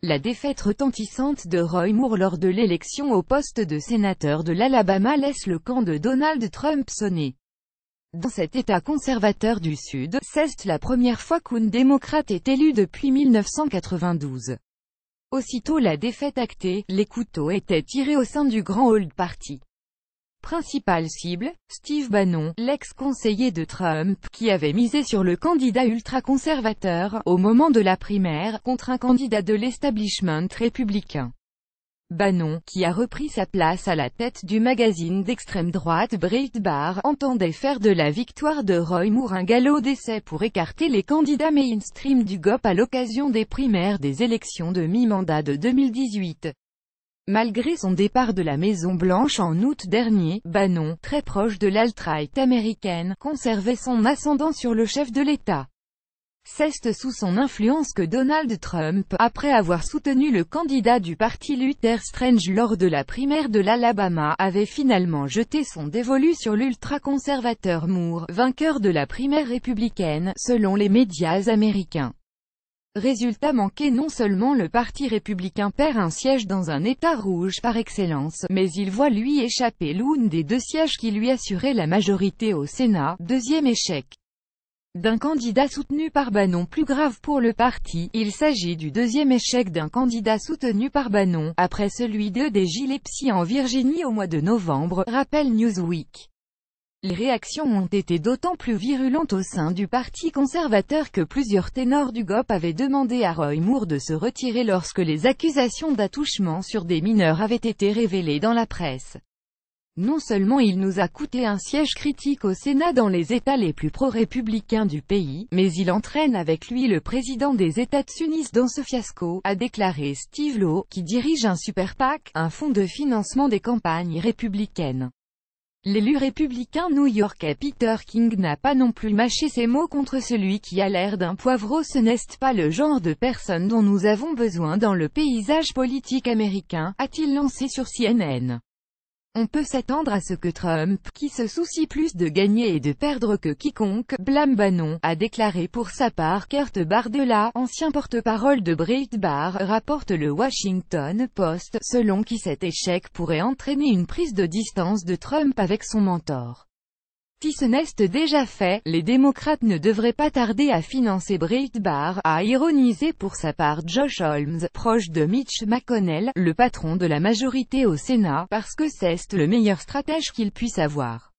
La défaite retentissante de Roy Moore lors de l'élection au poste de sénateur de l'Alabama laisse le camp de Donald Trump sonner. Dans cet État conservateur du Sud, c'est la première fois qu'une démocrate est élue depuis 1992. Aussitôt la défaite actée, les couteaux étaient tirés au sein du Grand Old Party. Principale cible, Steve Bannon, l'ex-conseiller de Trump, qui avait misé sur le candidat ultra-conservateur, au moment de la primaire, contre un candidat de l'establishment républicain. Bannon, qui a repris sa place à la tête du magazine d'extrême droite Breitbart, entendait faire de la victoire de Roy Moore un galop d'essai pour écarter les candidats mainstream du GOP à l'occasion des primaires des élections de mi-mandat de 2018. Malgré son départ de la Maison Blanche en août dernier, Bannon, très proche de lalt américaine, conservait son ascendant sur le chef de l'État. C'est sous son influence que Donald Trump, après avoir soutenu le candidat du parti Luther Strange lors de la primaire de l'Alabama, avait finalement jeté son dévolu sur l'ultra-conservateur Moore, vainqueur de la primaire républicaine, selon les médias américains. Résultat manqué non seulement le parti républicain perd un siège dans un état rouge par excellence, mais il voit lui échapper l'une des deux sièges qui lui assuraient la majorité au Sénat, deuxième échec d'un candidat soutenu par Bannon plus grave pour le parti, il s'agit du deuxième échec d'un candidat soutenu par Bannon, après celui de des Gilepsy en Virginie au mois de novembre, rappelle Newsweek. Les réactions ont été d'autant plus virulentes au sein du Parti conservateur que plusieurs ténors du GOP avaient demandé à Roy Moore de se retirer lorsque les accusations d'attouchement sur des mineurs avaient été révélées dans la presse. Non seulement il nous a coûté un siège critique au Sénat dans les États les plus pro-républicains du pays, mais il entraîne avec lui le président des États unis dans ce fiasco, a déclaré Steve Lowe, qui dirige un super PAC, un fonds de financement des campagnes républicaines. L'élu républicain new-yorkais Peter King n'a pas non plus mâché ses mots contre celui qui a l'air d'un poivreau ce n'est pas le genre de personne dont nous avons besoin dans le paysage politique américain, a-t-il lancé sur CNN. On peut s'attendre à ce que Trump, qui se soucie plus de gagner et de perdre que quiconque, blâme Bannon, a déclaré pour sa part Kurt Bardella, ancien porte-parole de Breitbart, rapporte le Washington Post, selon qui cet échec pourrait entraîner une prise de distance de Trump avec son mentor. Si ce n'est déjà fait, les démocrates ne devraient pas tarder à financer Breitbart, a ironisé pour sa part Josh Holmes, proche de Mitch McConnell, le patron de la majorité au Sénat, parce que c'est le meilleur stratège qu'il puisse avoir.